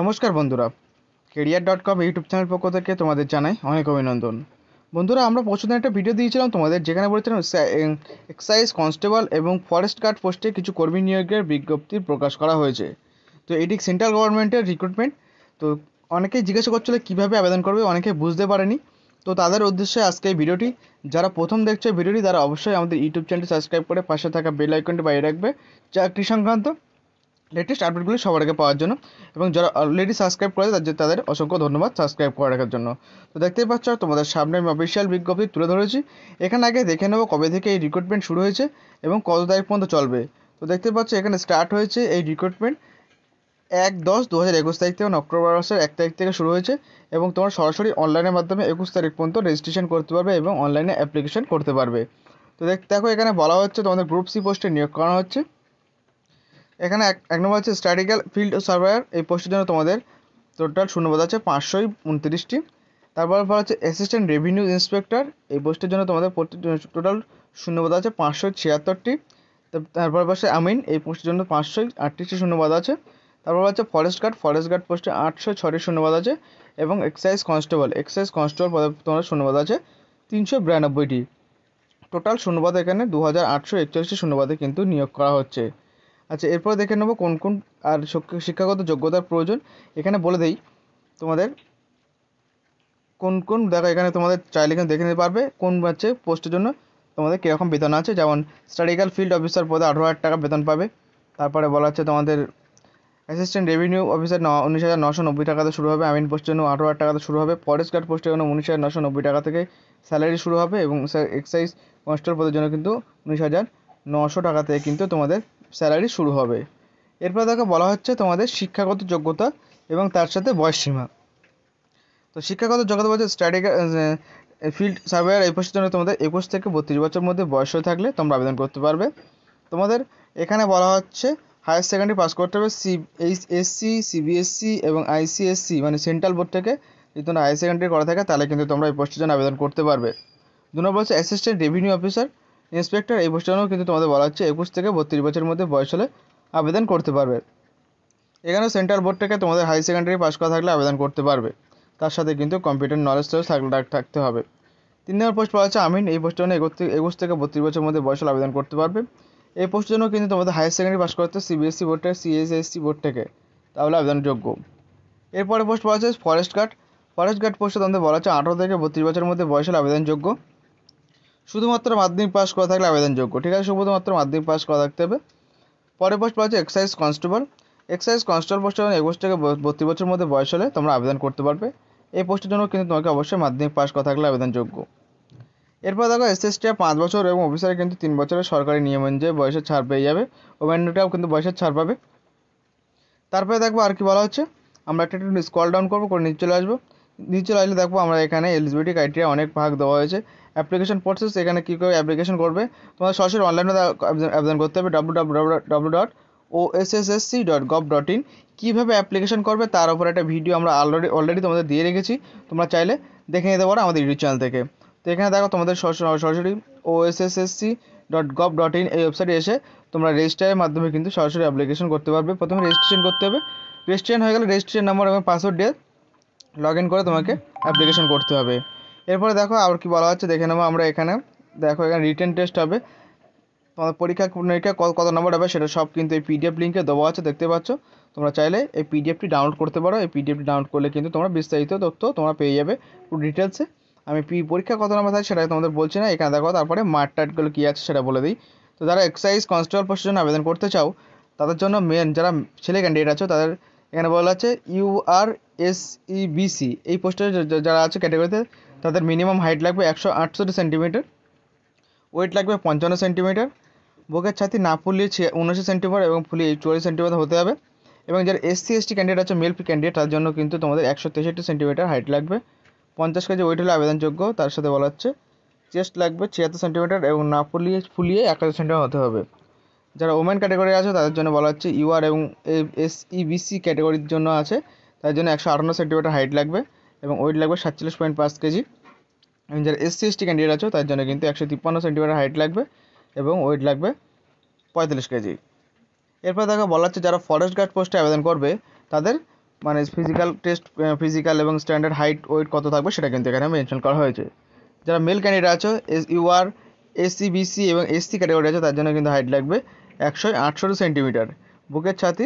নমস্কার বন্ধুরা career dot com YouTube channel পক্ষ থেকে তোমাদের জানাই অনেক অভিনন্দন বন্ধুরা আমরা প্রচুর একটা ভিডিও দিয়েছিলাম তোমাদের যেখানে বলেছিলাম এক্সাইজ কনস্টেবল এবং ফরেস্ট গার্ড পোস্টে কিছু কর্মী নিয়োগের বিজ্ঞপ্তি প্রকাশ করা হয়েছে তো এটি সেন্ট্রাল গভর্নমেন্টের রিক্রুটমেন্ট তো অনেকেই জিজ্ঞাসা করছিল কীভাবে আবেদন করবে অনেকে বুঝতে পারেনি তো তাদের উদ্দেশ্যে আজকে এই ভিডিওটি যারা প্রথম দেখছে ভিডিওটি তারা অবশ্যই আমাদের ইউটিউব চ্যানেলটি সাবস্ক্রাইব করে পাশে থাকা বেল আইকনটি বাইরে রাখবে চাকরি সংক্রান্ত লেটেস্ট আপডেটগুলি সবার আগে পাওয়ার জন্য এবং যারা অলরেডি সাবস্ক্রাইব করেছে তাদের তাদের অসংখ্য ধন্যবাদ সাবস্ক্রাইব করে রাখার জন্য তো দেখতেই পাচ্ছ তোমাদের সামনে আমি অফিসিয়াল বিজ্ঞপ্তি তুলে ধরেছি এখানে আগে দেখে নেবো কবে থেকে এই রিক্রুটমেন্ট শুরু হয়েছে এবং কত তারিখ পর্যন্ত চলবে তো দেখতে পাচ্ছ এখানে স্টার্ট হয়েছে এই রিক্রুটমেন্ট এক দশ দু হাজার একুশ তারিখ থেকে মানে অক্টোবর মাসের এক তারিখ থেকে শুরু হয়েছে এবং তোমার সরাসরি অনলাইনের মাধ্যমে একুশ তারিখ পর্যন্ত রেজিস্ট্রেশন করতে পারবে এবং অনলাইনে অ্যাপ্লিকেশন করতে পারবে তো দেখো এখানে বলা হচ্ছে তোমাদের গ্রুপ সি পোস্টে নিয়োগ করা হচ্ছে এখানে এক নম্বর হচ্ছে স্ট্র্যাটিক্যাল ফিল্ড সার্ভেয়ার এই পোস্টের জন্য তোমাদের টোটাল শূন্যপদ আছে পাঁচশোই উনত্রিশটি তারপর পর হচ্ছে অ্যাসিস্ট্যান্ট রেভিনিউ ইন্সপেক্টর এই পোস্টের জন্য তোমাদের টোটাল শূন্যপদ আছে পাঁচশো ছিয়াত্তরটি তারপর পাশে আমিন এই পোস্টের জন্য পাঁচশো আটত্রিশটি শূন্যপদ আছে তারপর হচ্ছে ফরেস্ট গার্ড ফরেস্ট গার্ড পোস্টে আটশো ছটি শূন্যপদ আছে এবং এক্সাইজ কনস্টেবল এক্সাইজ কনস্টেবল পদে তোমাদের শূন্যপদ আছে তিনশো বিরানব্বইটি টোটাল শূন্যপদ এখানে দু হাজার আটশো একচল্লিশটি শূন্যপদে কিন্তু নিয়োগ করা হচ্ছে আচ্ছা এরপর দেখে নেবো কোন কোন আর শিক্ষাগত যোগ্যতার প্রয়োজন এখানে বলে দেই তোমাদের কোন কোন দেখো এখানে তোমাদের চাইলে এখানে দেখে নিতে পারবে কোন হচ্ছে পোস্টের জন্য তোমাদের কীরকম বেতন আছে যেমন স্টাডিক্যাল ফিল্ড অফিসার পদে আঠারো হাজার টাকা বেতন পাবে তারপরে বলা হচ্ছে তোমাদের অ্যাসিস্ট্যান্ট রেভিনিউ অফিসার উনিশ হাজার নশো নব্বই টাকাতে শুরু হবে আমিন পোস্টের জন্য আঠারো হাজার টাকাতে শুরু হবে ফরেস্ট গার্ড পোস্টের জন্য উনিশ হাজার নশো নব্বই টাকা থেকে স্যালারি শুরু হবে এবং এক্সাইজ কনস্টেবল পদের জন্য কিন্তু উনিশ হাজার নশো টাকা থেকে কিন্তু তোমাদের স্যালারি শুরু হবে এরপর তাকে বলা হচ্ছে তোমাদের শিক্ষাগত যোগ্যতা এবং তার সাথে বয়সসীমা তো শিক্ষাগত যোগ্যতা বলতে স্টাডি ফিল্ড সার্ভেয়ার এই পোস্টের জন্য তোমাদের একুশ থেকে বত্রিশ বছর মধ্যে বয়স হয়ে থাকলে তোমরা আবেদন করতে পারবে তোমাদের এখানে বলা হচ্ছে হায়ার সেকেন্ডারি পাস করতে হবে সি এইচ এসসি সিবিএসসি এবং আইসিএসসি মানে সেন্ট্রাল বোর্ড থেকে যদি তোমরা হায়ার সেকেন্ডারি করা থাকে তাহলে কিন্তু তোমরা এই পোস্টের জন্য আবেদন করতে পারবে দু নম্বর হচ্ছে অ্যাসিস্ট্যান্ট রেভিনিউ অফিসার ইন্সপেক্টর এই পোস্টটাও কিন্তু তোমাদের বলা হচ্ছে একুশ থেকে বত্রিশ বছরের মধ্যে বয়স হলে আবেদন করতে পারবে এখানে সেন্ট্রাল বোর্ড থেকে তোমাদের হাই সেকেন্ডারি পাস করা থাকলে আবেদন করতে পারবে তার সাথে কিন্তু কম্পিউটার নলেজ থাকতে হবে তিন নম্বর পোস্ট পাওয়া হচ্ছে আমিন এই পোস্টের জন্য একুশ থেকে বত্রিশ বছরের মধ্যে বয়স হলে আবেদন করতে পারবে এই পোস্টের জন্য কিন্তু তোমাদের হায়ার সেকেন্ডারি পাস করতে সিবিএসসি e বোর্ড থেকে সিএসএসসি e বোর্ড থেকে তাহলে আবেদনযোগ্য এরপরে পোস্ট পাওয়া হচ্ছে ফরেস্ট গার্ড ফরেস্ট গার্ড পোস্টে তোমাদের বলা হচ্ছে আঠারো থেকে বত্রিশ বছরের মধ্যে বয়স হলে আবেদনযোগ্য শুধুমাত্র মাধ্যমিক পাস করা থাকলে আবেদনযোগ্য ঠিক আছে শুধুমাত্র মাধ্যমিক পাস করা থাকতে হবে পরের পোস্ট পাওয়া এক্সাইজ কনস্টেবল এক্সাইজ কনস্টেবল পোস্টের জন্য একুশ থেকে বত্রিশ বছরের মধ্যে বয়স হলে তোমরা আবেদন করতে পারবে এই পোস্টের জন্য কিন্তু তোমাকে অবশ্যই মাধ্যমিক পাস করা থাকলে আবেদনযোগ্য এরপর দেখো এস টিয়া পাঁচ বছর এবং অফিসারে কিন্তু তিন বছরের সরকারি নিয়ম অনুযায়ী বয়সের ছাড় পেয়ে যাবে ওভেন্ডোটাও কিন্তু বয়সের ছাড় পাবে তারপরে দেখবো আর কি বলা হচ্ছে আমরা একটা একটু স্কল ডাউন করবো করে নিচে চলে আসবো নিচে লাইলে দেখবো আমরা এখানে এলিজিবিলিটি ক্রাইটেরিয়া অনেক ভাগ দেওয়া হয়েছে অ্যাপ্লিকেশন প্রসেস এখানে কী করে অ্যাপ্লিকেশন করবে তোমাদের সরাসরি অনলাইনে আবেদন করতে হবে W W dot O S S S C dot gov dot in কীভাবে অ্যাপ্লিকেশন করবে তার উপর একটা ভিডিও আমরা অলরেডি অলরেডি তোমাদের দিয়ে রেখেছি তোমরা চাইলে দেখে নিতে পারো আমাদের ইউটিউব চ্যানেল থেকে তো এখানে দেখো তোমাদের সরাসরি O S S S C dot gov dot in এই ওয়েবসাইটে এসে তোমরা রেজিস্টারের মাধ্যমে কিন্তু সরাসরি অ্যাপ্লিকেশন করতে পারবে প্রথমে রেজিস্ট্রেশন করতে হবে রেজিস্ট্রেশন হয়ে গেলে রেজিস্ট্রেশন নাম্বার এবং পাসওয়ার্ড দিয়ে লগ ইন করে তোমাকে অ্যাপ্লিকেশন করতে হবে এরপরে দেখো আবার কি বলা হচ্ছে দেখে নেবো আমরা এখানে দেখো এখানে রিটেন টেস্ট হবে তোমাদের পরীক্ষা নিরীক্ষা কত কত নম্বর হবে সেটা সব কিন্তু এই পিডিএফ লিঙ্কে দেওয়া আছে দেখতে পাচ্ছ তোমরা চাইলে এই পিডিএফটি ডাউনলোড করতে পারো এই পিডিএফটি ডাউনলোড করলে কিন্তু তোমরা বিস্তারিত তথ্য তোমরা পেয়ে যাবে ডিটেলসে আমি পি পরীক্ষা কত নম্বর থাকে সেটা তোমাদের বলছি না এখানে দেখো তারপরে মার্ট টার্টগুলো কী আছে সেটা বলে দিই তো যারা এক্সাইজ কনস্টেবল পোস্টের জন্য আবেদন করতে চাও তাদের জন্য মেন যারা ছেলে ক্যান্ডিডেট আছো তাদের এখানে বলা আছে ইউ আর এসইবিসি e এই পোস্টার যারা আছে ক্যাটাগরিতে তাদের মিনিমাম হাইট লাগবে একশো আটষট্টি সেন্টিমিটার ওয়েট লাগবে পঞ্চান্ন সেন্টিমিটার বুকের ছাতি না ফুলিয়ে ছে উনআশি সেন্টিমিটার এবং ফুলিয়ে চুয়াল্লিশ সেন্টিমিটার হতে হবে এবং যারা এসসি এসটি ক্যান্ডিডেট আছে মেল ক্যান্ডিডেট তার জন্য কিন্তু তোমাদের একশো তেষট্টি সেন্টিমিটার হাইট লাগবে পঞ্চাশ কেজি ওয়েট হলে আবেদনযোগ্য তার সাথে বলা হচ্ছে চেস্ট লাগবে ছিয়াত্তর সেন্টিমিটার এবং না ফুলিয়ে ফুলিয়ে একাশি সেন্টিমিটার হতে হবে যারা ওমেন ক্যাটাগরি আছে তাদের জন্য বলা হচ্ছে ইউআর এবং এস ইবিসি ক্যাটাগরির জন্য আছে তার জন্য একশো আটান্ন সেন্টিমিটার হাইট লাগবে এবং ওয়েট লাগবে সাতচল্লিশ পয়েন্ট পাঁচ কেজি এবং যারা এসসি এসটি ক্যান্ডিডেট আছো তার জন্য কিন্তু একশো তিপ্পান্ন সেন্টিমিটার হাইট লাগবে এবং ওয়েট লাগবে পঁয়তাল্লিশ কেজি এরপর দেখো বলা হচ্ছে যারা ফরেস্ট গার্ড পোস্টে আবেদন করবে তাদের মানে ফিজিক্যাল টেস্ট ফিজিক্যাল এবং স্ট্যান্ডার্ড হাইট ওয়েট কত থাকবে সেটা কিন্তু এখানে মেনশন করা হয়েছে যারা মেল ক্যান্ডিডেট আছো এস ইউআর এসসি বিসি এবং এসসি ক্যাটাগরি আছে তার জন্য কিন্তু হাইট লাগবে একশো আটষট্টি সেন্টিমিটার বুকের ছাতি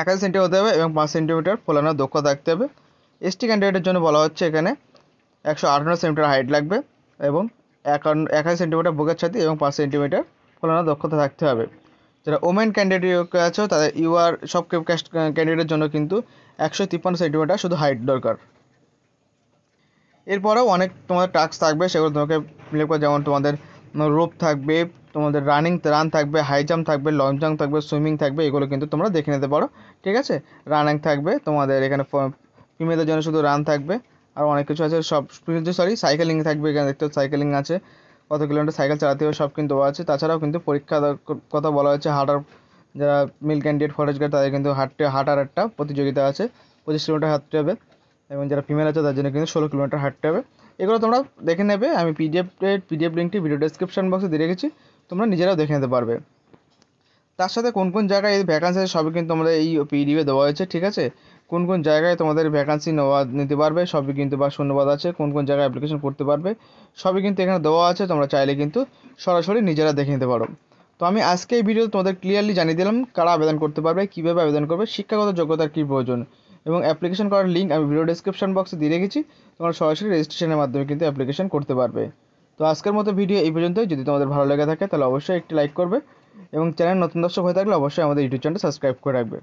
একাশি সেন্টিমিটার হতে হবে এবং পাঁচ সেন্টিমিটার ফোলানোর দক্ষ থাকতে হবে এসটি ক্যান্ডিডেটের জন্য বলা হচ্ছে এখানে একশো আঠারো সেন্টিমিটার হাইট লাগবে এবং একান্ন একাশ সেন্টিমিটার বুকের ছাতি এবং পাঁচ সেন্টিমিটার ফোলানোর দক্ষতা থাকতে হবে যারা ওমেন ক্যান্ডিডেট আছে তাদের ইউআর সব ক্যাস্ট ক্যান্ডিডেটের জন্য কিন্তু একশো তিপ্পান্ন সেন্টিমিটার শুধু হাইট দরকার এরপরেও অনেক তোমাদের টাস্ক থাকবে সেগুলো তোমাকে ফিল যেমন তোমাদের রোপ থাকবে তোমাদের রানিং রান থাকবে হাই জাম্প থাকবে লং জাম্প থাকবে সুইমিং থাকবে এগুলো কিন্তু তোমরা দেখে নিতে পারো ঠিক আছে রানিং থাকবে তোমাদের এখানে ফিমেলদের জন্য শুধু রান থাকবে আর অনেক কিছু আছে সব সরি সাইকেলিং থাকবে এখানে দেখতে সাইকেলিং আছে কত কিলোমিটার সাইকেল চালাতে হবে সব কিন্তু আছে তাছাড়াও কিন্তু পরীক্ষা কথা বলা হয়েছে হাঁটার যারা মিল ক্যান্ডিডেট ফরেস্ট গার্ড তাদের কিন্তু হাঁটতে হাঁটার একটা প্রতিযোগিতা আছে পঁচিশ কিলোমিটার হাঁটতে হবে এবং যারা ফিমেল আছে তার জন্য কিন্তু ষোলো কিলোমিটার হাঁটতে হবে এগুলো তোমরা দেখে নেবে আমি পিডিএফ পিডিএফ লিঙ্কটি ভিডিও ডেসক্রিপশন বক্সে দিয়ে রেখেছি তোমরা নিজেরাও দেখে নিতে পারবে তার সাথে কোন কোন জায়গায় এই ভ্যাকান্সি সবই কিন্তু আমাদের এই পিডিএফে দেওয়া হয়েছে ঠিক আছে কোন কোন জায়গায় তোমাদের ভ্যাকান্সি নেওয়া নিতে পারবে সবই কিন্তু বা শূন্যবাদ আছে কোন কোন জায়গায় অ্যাপ্লিকেশন করতে পারবে সবই কিন্তু এখানে দেওয়া আছে তোমরা চাইলে কিন্তু সরাসরি নিজেরা দেখে নিতে পারো তো আমি আজকে এই ভিডিও তোমাদের ক্লিয়ারলি জানিয়ে দিলাম কারা আবেদন করতে পারবে কীভাবে আবেদন করবে শিক্ষাগত যোগ্যতার কী প্রয়োজন এবং অ্যাপ্লিকেশন করার লিঙ্ক আমি ভিডিও ডিসক্রিপশন বক্সে দিয়ে রেখেছি তোমরা সরাসরি রেজিস্ট্রেশনের মাধ্যমে কিন্তু অ্যাপ্লিকেশন করতে পারবে তো আজকের মতো ভিডিও এই পর্যন্তই যদি তোমাদের ভালো লেগে থাকে তাহলে অবশ্যই একটি লাইক করবে এবং চ্যানেল নতুন দর্শক হয়ে থাকলে অবশ্যই আমাদের ইউটিউব চ্যানেল সাবস্ক্রাইব করে রাখবে